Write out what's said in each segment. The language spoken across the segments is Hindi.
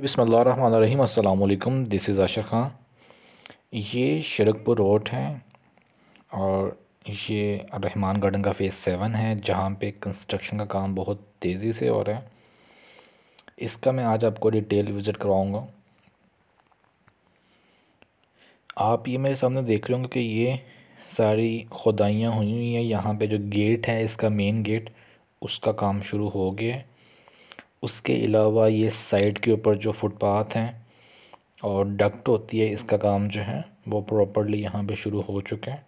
बसमीम अल्लाम दिस इज़ आशा ख़ान ये शरकपुर रोड है और ये रहमान गार्डन का फेज़ सेवन है जहाँ पे कंस्ट्रक्शन का काम बहुत तेज़ी से हो रहा है इसका मैं आज आपको डिटेल विज़िट करवाऊँगा आप ये मेरे सामने देख रहे होंगे कि ये सारी खुदाइयाँ हुई हुई हैं यहाँ पे जो गेट है इसका मेन गेट उसका काम शुरू हो गया है उसके अलावा ये साइड के ऊपर जो फुटपाथ हैं और डक्ट होती है इसका काम जो है वो प्रॉपरली यहाँ पे शुरू हो चुके हैं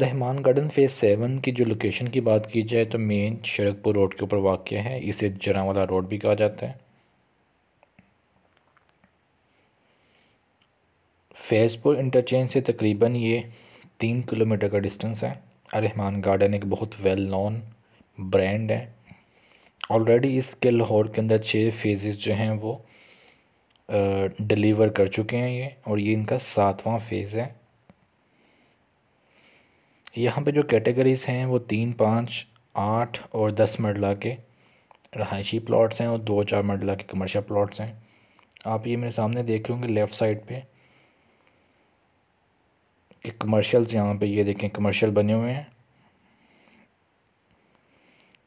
रहमान गार्डन फेज़ सेवन की जो लोकेशन की बात की जाए तो मेन शरकपुर रोड के ऊपर वाक़ है इसे जरावाला रोड भी कहा जाता है फैज़पुर इंटरचेंज से तकरीबन ये तीन किलोमीटर का डिस्टेंस है रहमान गार्डन एक बहुत वेल नॉन ब्रांड है ऑलरेडी इसके लाहौर के अंदर छः फेजेस जो हैं वो डिलीवर कर चुके हैं ये और ये इनका सातवां फेज़ है यहाँ पे जो कैटेगरीज़ हैं वो तीन पाँच आठ और दस मरला के रहायशी प्लाट्स हैं और दो चार मरला के कमर्शियल प्लाट्स हैं आप ये मेरे सामने देख रहे होंगे लेफ़्ट साइड पे कि कमर्शियल्स यहाँ पे ये देखें कमर्शियल बने हुए हैं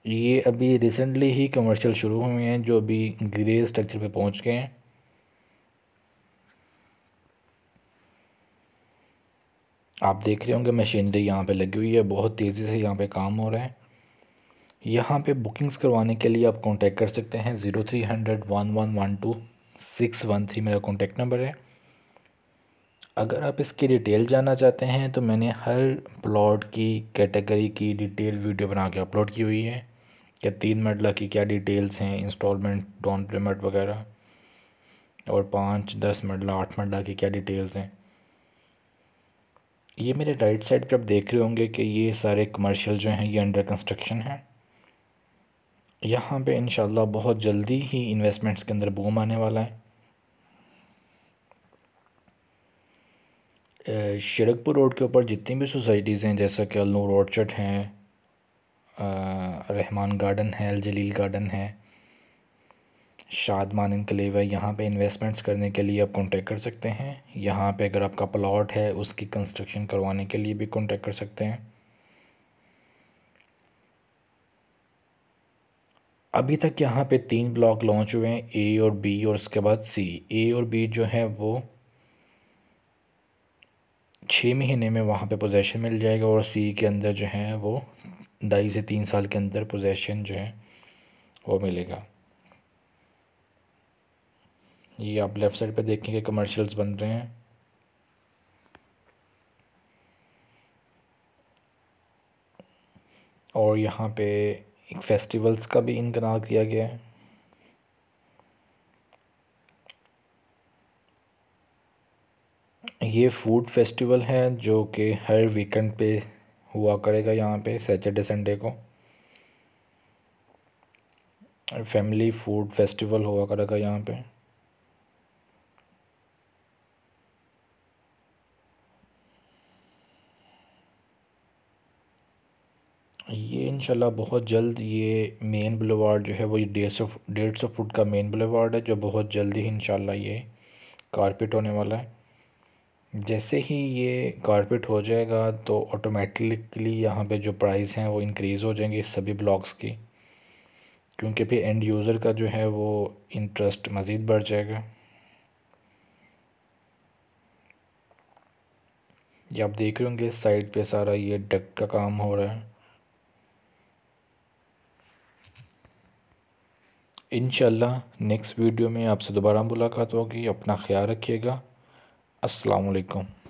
ये अभी रिसेंटली ही कमर्शियल शुरू हुए हैं जो अभी ग्रे स्ट्रक्चर पे पहुँच गए हैं आप देख रहे होंगे मशीनरी यहाँ पे लगी हुई है बहुत तेज़ी से यहाँ पे काम हो रहा है यहाँ पे बुकिंग्स करवाने के लिए आप कांटेक्ट कर सकते हैं zero three hundred one one one two six one three मेरा कांटेक्ट नंबर है अगर आप इसकी डिटेल जानना चाहते हैं तो मैंने हर प्लॉट की कैटेगरी की डिटेल वीडियो बना के अपलोड की हुई है कि तीन मरला की क्या डिटेल्स हैं इंस्टॉलमेंट डाउन पेमेंट वगैरह और पाँच दस मरला आठ मरला की क्या डिटेल्स हैं ये मेरे राइट साइड पे आप देख रहे होंगे कि ये सारे कमर्शियल जो हैं ये अंडर कंस्ट्रक्शन हैं यहाँ पे इन बहुत जल्दी ही इन्वेस्टमेंट्स के अंदर बूम आने वाला है शिरकपुर रोड के ऊपर जितनी भी सोसाइटीज़ हैं जैसा कि अलूर ऑर्चर्ड हैं रहमान गार्डन है जलील गार्डन है शादमान इनकलेव है यहाँ पे इन्वेस्टमेंट्स करने के लिए आप कांटेक्ट कर सकते हैं यहाँ पे अगर आपका प्लॉट है उसकी कंस्ट्रक्शन करवाने के लिए भी कांटेक्ट कर सकते हैं अभी तक यहाँ पे तीन ब्लॉक लॉन्च हुए हैं ए और बी और उसके बाद सी ए और बी जो है वो छः महीने में वहाँ पे पोजेसन मिल जाएगा और सी के अंदर जो है वो ढाई से तीन साल के अंदर पोजेसन जो है वो मिलेगा ये आप लेफ़्ट साइड पे देखेंगे कमर्शियल्स बन रहे हैं और यहाँ पे एक फेस्टिवल्स का भी इनकनाल किया गया है ये फूड फेस्टिवल है जो कि हर वीकेंड पे हुआ करेगा यहाँ पे सैटरडे संडे को फैमिली फूड फेस्टिवल हुआ करेगा यहाँ पे ये इंशाल्लाह बहुत जल्द ये मेन बुलेवार्ड जो है वो ये डेढ़ सौ डेढ़ सौ फुट का मेन बुलेवार्ड है जो बहुत जल्दी ही इंशाल्लाह ये कारपेट होने वाला है जैसे ही ये कारपेट हो जाएगा तो ऑटोमेटिकली यहाँ पे जो प्राइस हैं वो इंक्रीज़ हो जाएंगे सभी ब्लॉक्स की क्योंकि फिर एंड यूज़र का जो है वो इंटरेस्ट मज़ीद बढ़ जाएगा ये आप देख रहे होंगे साइड पे सारा ये डक का काम हो रहा है इनशाला नेक्स्ट वीडियो में आपसे दोबारा मुलाकात होगी अपना ख्याल रखिएगा अस्सलाम